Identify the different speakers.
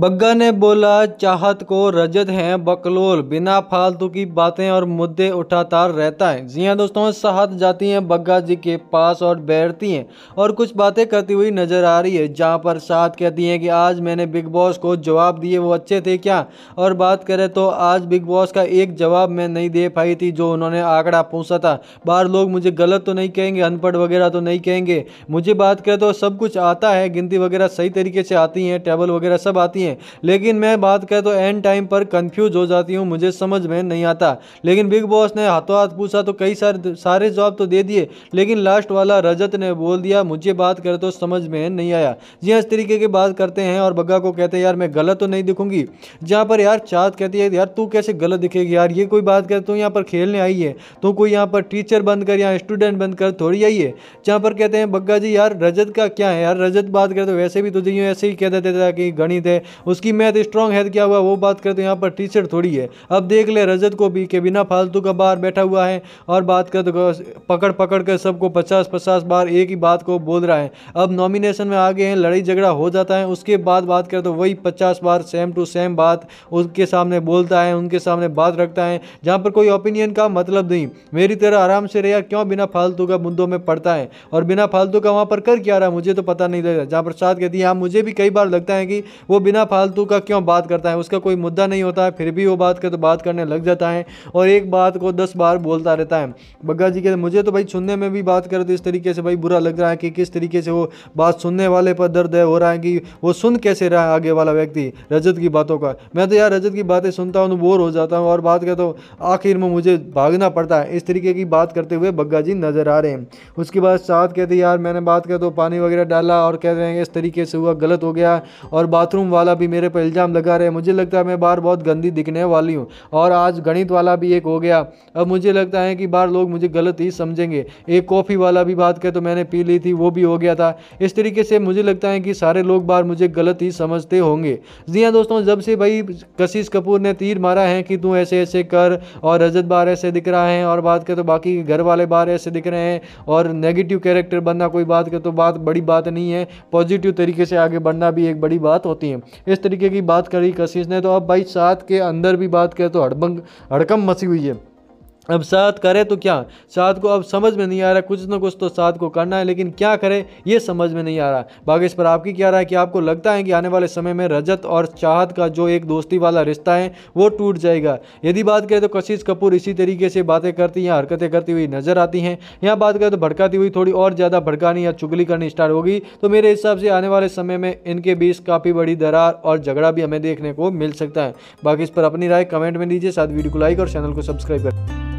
Speaker 1: बग्गा ने बोला चाहत को रजत है बकलोल बिना फालतू की बातें और मुद्दे उठाता रहता है जी हाँ दोस्तों साहत जाती हैं बग्गा जी के पास और बैठती हैं और कुछ बातें करती हुई नज़र आ रही है जहाँ पर साहत कहती हैं कि आज मैंने बिग बॉस को जवाब दिए वो अच्छे थे क्या और बात करें तो आज बिग बॉस का एक जवाब मैं नहीं दे पाई थी जो उन्होंने आंकड़ा पूछा था बाहर लोग मुझे गलत तो नहीं कहेंगे अनपढ़ वगैरह तो नहीं कहेंगे मुझे बात करें तो सब कुछ आता है गिनती वगैरह सही तरीके से आती हैं टेबल वगैरह सब आती हैं है लेकिन मैं बात करें तो एंड टाइम पर कंफ्यूज हो जाती हूँ मुझे समझ में नहीं आता लेकिन बिग बॉस ने हाथों हाथ पूछा तो कई सारे सारे जवाब तो दे दिए लेकिन लास्ट वाला रजत ने बोल दिया मुझे बात कर तो समझ में नहीं आया जी हाँ, इस तरीके की बात करते हैं और बग्गा को कहते हैं यार मैं गलत तो नहीं दिखूंगी जहाँ पर यार चाँद कहती है यार तू कैसे गलत दिखेगी यार ये कोई बात कर तो यहाँ पर खेलने आई है तू कोई यहाँ पर टीचर बन कर या स्टूडेंट बन कर थोड़ी आई है जहाँ पर कहते हैं बग्गा जी यार रजत का क्या है यार रजत बात करें तो वैसे भी तुझे यूँ ऐसे ही कह देते थे कि गणित है उसकी मैथ स्ट्रॉन्ग है तो क्या हुआ वो बात करते हैं यहाँ पर टी थोड़ी है अब देख ले रजत को भी के बिना फालतू का बाहर बैठा हुआ है और बात कर तो पकड़ पकड़ कर सबको पचास पचास बार एक ही बात को बोल रहा है अब नॉमिनेशन में आगे हैं लड़ाई झगड़ा हो जाता है उसके बाद बात करें तो वही पचास बार सेम टू सेम बात उसके सामने बोलता है उनके सामने बात रखता है जहाँ पर कोई ओपिनियन का मतलब नहीं मेरी तरह आराम से रहा क्यों बिना फालतू का मुद्दों में पड़ता है और बिना फालतू का वहाँ पर कर क्या रहा मुझे तो पता नहीं लगता जहाँ पर साथ कहती है हाँ, मुझे भी कई बार लगता है कि वो बिना बिना फालतू का क्यों बात करता है उसका कोई मुद्दा नहीं होता है फिर भी वो बात कर तो बात करने लग जाता है और एक बात को दस बार बोलता रहता है बग्गा जी कहते मुझे तो भाई सुनने में भी बात करें तो इस तरीके से भाई बुरा लग रहा है कि किस तरीके से वो बात सुनने वाले पर दर्द है हो रहा है कि वो सुन कैसे रहा है आगे वाला व्यक्ति रजत की बातों का मैं तो यार रजत की बातें सुनता हूँ तो बोर हो जाता हूँ और बात कर तो आखिर में मुझे भागना पड़ता है इस तरीके की बात करते हुए बग्गा जी नज़र आ रहे हैं उसके बाद साथ कहते यार मैंने बात कर तो पानी वगैरह डाला और कह रहे हैं इस तरीके से हुआ गलत हो गया और बाथरूम वाला वाला भी मेरे पर इल्ज़ाम लगा रहे मुझे लगता है मैं बाहर बहुत गंदी दिखने वाली हूँ और आज गणित वाला भी एक हो गया अब मुझे लगता है कि बाहर लोग मुझे गलत ही समझेंगे एक कॉफ़ी वाला भी बात कर तो मैंने पी ली थी वो भी हो गया था इस तरीके से मुझे लगता है कि सारे लोग बाहर मुझे गलत ही समझते होंगे जी हाँ दोस्तों जब से भाई कशिश कपूर ने तीर मारा है कि तू ऐसे ऐसे कर और रजत बार ऐसे दिख रहा है और बात कर तो बाकी घर वाले बार ऐसे दिख रहे हैं और नेगेटिव कैरेक्टर बनना कोई बात कर तो बात बड़ी बात नहीं है पॉजिटिव तरीके से आगे बढ़ना भी एक बड़ी बात होती है इस तरीके की बात करी कशिश ने तो अब भाई सात के अंदर भी बात करें तो हड़बंग हड़कम मसी हुई है अब साथ करे तो क्या साथ को अब समझ में नहीं आ रहा कुछ ना कुछ तो साथ को करना है लेकिन क्या करें ये समझ में नहीं आ रहा बाकी इस पर आपकी क्या राय कि आपको लगता है कि आने वाले समय में रजत और चाहत का जो एक दोस्ती वाला रिश्ता है वो टूट जाएगा यदि बात करें तो कशिश कपूर इसी तरीके से बातें करती या हरकतें करती हुई नजर आती हैं यहाँ बात करें तो भड़काती हुई थोड़ी और ज़्यादा भड़कानी या चुगली करनी स्टार्ट होगी तो मेरे हिसाब से आने वाले समय में इनके बीच काफ़ी बड़ी दरार और झगड़ा भी हमें देखने को मिल सकता है बाकी इस पर अपनी राय कमेंट में दीजिए साथ वीडियो को लाइक और चैनल को सब्सक्राइब करें